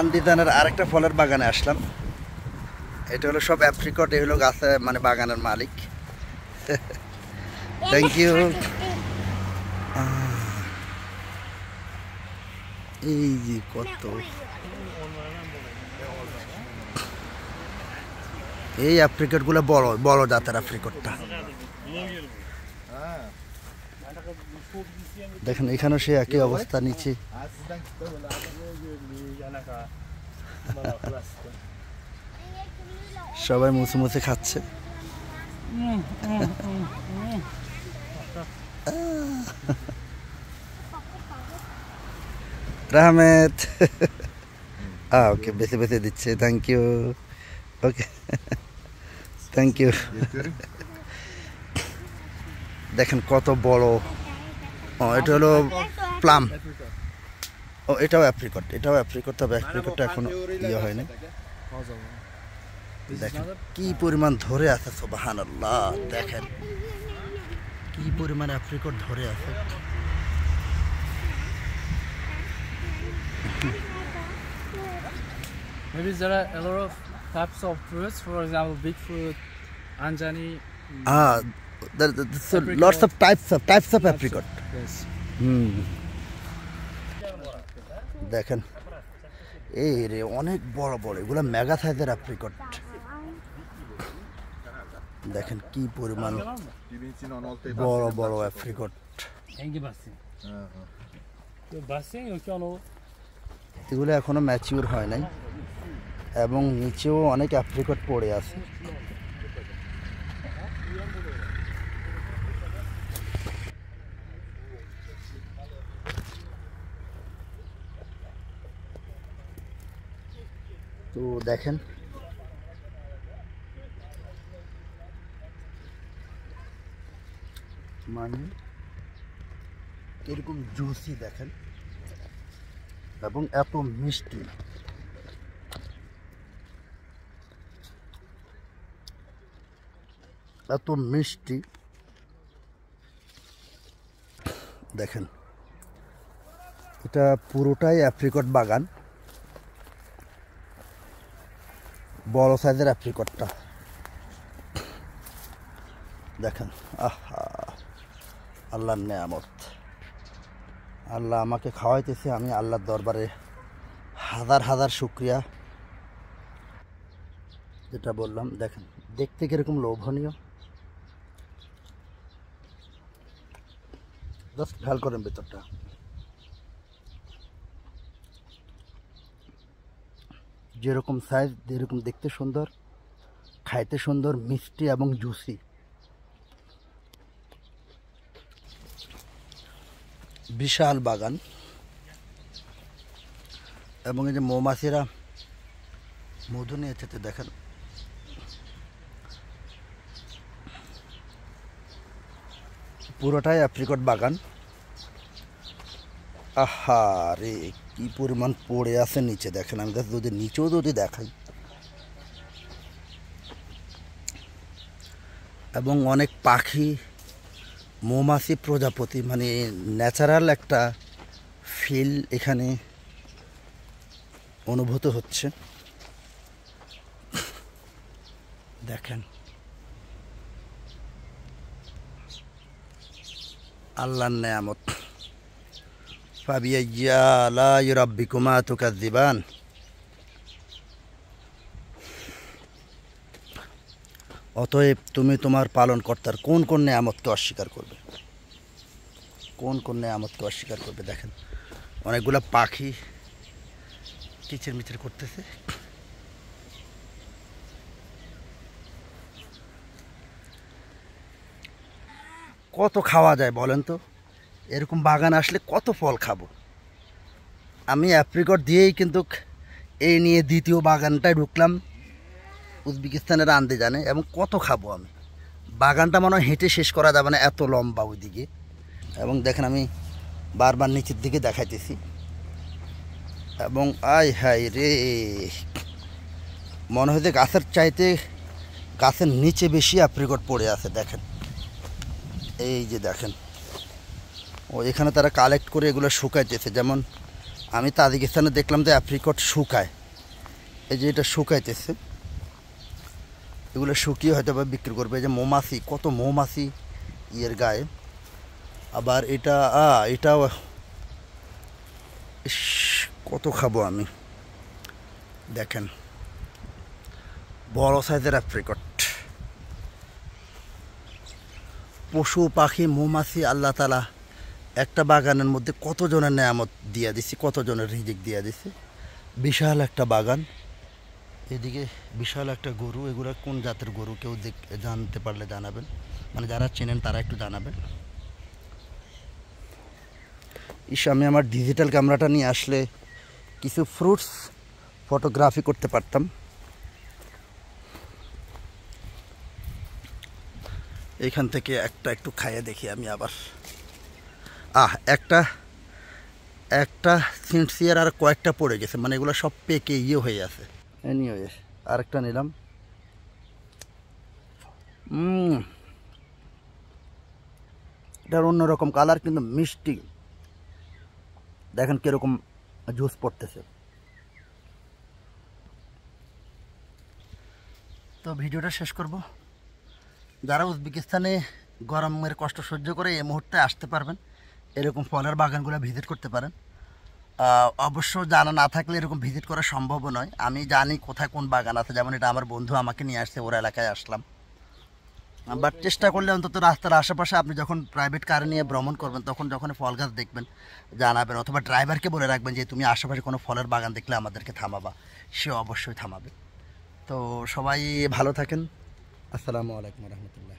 আন্দিদানের আরেকটা ফলের বাগানে আসলাম এটা হলো সব অ্যাপ্রিকট এগুলো গাছে মানে বাগানের মালিক থ্যাংক ইউ এই যে কত এই অ্যাপ্রিকটগুলো বড় বড় দাঁতের অ্যাপ্রিকটটা হ্যাঁ দেখেন এখানেও সে একই অবস্থা নিচে সবাই মুছে মুছে খাচ্ছে রাহমেদ আহ ওকে বেছে বেছে দিচ্ছে thank you okay thank you দেখেন কত বড় ও এটা হলো প্লাম ও এটাও অ্যাপ্রিকট এটাও অ্যাপ্রিকট তবে অ্যাপ্রিকটটা এখন ইয়ে হয়নি দেখেন কি পরিমাণ ধরে আছে সোবাহান আল্লাহ দেখেন কি পরিমাণ অ্যাপ্রিকট ধরে আছে Maybe there, there's apricot. lots of types of types of apricot. Yes. Hmm. দেখেন এই রে অনেক বড় বড় এগুলো মেগা সাইজের অ্যাপ্রিকট দেখেন কি পরিমাণ বড় বড় অ্যাপ্রিকট এগুলো এখনো ম্যাচিউর হয় নাই এবং নিচেও অনেক অ্যাপ্রিকট পড়ে আছে তো দেখেন মানে এরকম জুসি দেখেন এবং এত মিষ্টি এত মিষ্টি দেখেন এটা পুরোটাই অ্যাপ্রিকট বাগান বড় সাইজের অ্যাপ্রিকটটা দেখেন আহ আল্লাহর নেয়ামত আল্লাহ আমাকে খাওয়াইতেছে আমি আল্লাহর দরবারে হাজার হাজার শুক্রিয়া যেটা বললাম দেখেন দেখতে কীরকম লোভনীয় জাস্ট খেয়াল করেন ভেতরটা যেরকম সাইজ যেরকম দেখতে সুন্দর খাইতে সুন্দর মিষ্টি এবং জুসি বিশাল বাগান এবং এই যে মৌমাছিরা মধু নিয়েছে তো দেখেন পুরোটাই অ্যাপ্রিকট বাগান আহারিক কী পরিমাণ পড়ে আছে নিচে দেখেন আমি কাছে যদি নিচেও যদি দেখাই এবং অনেক পাখি মৌমাছি প্রজাপতি মানে ন্যাচারাল একটা ফিল এখানে অনুভূত হচ্ছে দেখেন আল্লাহ নেয়ামত فبأي آلاء ربكما تكذبان অতএব তুমি তোমার পালনকর্তার কোন কোন নেয়ামতকে অস্বীকার করবে কোন কোন নেয়ামতকে অস্বীকার করবে দেখেন অনেকগুলো পাখি কিচির মিচির করতেছে কত খাওয়া যায় বলেন তো এরকম বাগান আসলে কত ফল খাবো আমি অ্যাপ্রিকট দিয়েই কিন্তু এই নিয়ে দ্বিতীয় বাগানটায় ঢুকলাম উজবেকিস্তানের আন্দে জানে এবং কত খাবো আমি বাগানটা মনে হয় হেঁটে শেষ করা যাবে না এত লম্বা ওইদিকে এবং দেখেন আমি বারবার নিচের দিকে দেখাইতেছি এবং আয় হাই রে মনে হয় যে গাছের চাইতে গাছের নিচে বেশি অ্যাপ্রিকট পড়ে আছে দেখেন এই যে দেখেন ও এখানে তারা কালেক্ট করে এগুলো শুকায় যেতে যেমন আমি তাজিকিস্তানে দেখলাম যে অ্যাপ্রিকট শুকায় এই যে এটা শুকাইতেছে এগুলো শুকিয়ে হয়তো বা বিক্রি করবে এই যে মৌমাছি কত মৌমাছি ইয়ের গায়ে আবার এটা এটাও ইস কত খাবো আমি দেখেন বড় সাইজের অ্যাপ্রিকট পশু পাখি মৌমাছি আল্লাহ তালা একটা বাগানের মধ্যে কতজনের নিয়ামত দিয়ে দিছি কতজনের রিজিক দিয়ে দিছি বিশাল একটা বাগান এদিকে বিশাল একটা গরু এগুলো কোন জাতের গরু কেউ জানতে পারলে জানাবেন মানে যারা চেনেন তারা একটু জানাবেন ইস আমি আমার ডিজিটাল ক্যামেরাটা নিয়ে আসলে কিছু ফ্রুটস ফটোগ্রাফি করতে পারতাম এখান থেকে একটা একটু খাইয়ে দেখি আমি আবার আহ একটা একটা সিনসিয়ার আর কয়েকটা পড়ে গেছে মানে এগুলো সব পেকে ইয়ে হয়ে আছে এনিওয়েস আরেকটা নিলাম এটার অন্যরকম কালার কিন্তু মিষ্টি দেখেন কীরকম জুস পড়তেছে তো ভিডিওটা শেষ করব যারা উজবেকিস্তানে গরমের কষ্ট সহ্য করে এই মুহূর্তে আসতে পারবেন এরকম ফলের বাগানগুলো ভিজিট করতে পারেন অবশ্য জানা না থাকলে এরকম ভিজিট করা সম্ভব নয় আমি জানি কোথায় কোন বাগান আছে যেমন এটা আমার বন্ধু আমাকে নিয়ে আসছে ওর এলাকায় আসলাম বাট চেষ্টা করলে অন্তত রাস্তার আশেপাশে আপনি যখন প্রাইভেট কার নিয়ে ভ্রমণ করবেন তখন যখন ফল গাছ দেখবেন জানাবেন অথবা ড্রাইভারকে বলে রাখবেন যে তুমি আশেপাশে কোনো ফলের বাগান দেখলে আমাদেরকে থামাবা সে অবশ্যই থামাবে তো সবাই ভালো থাকেন আসসালামু আলাইকুম রহমতুল্লাহ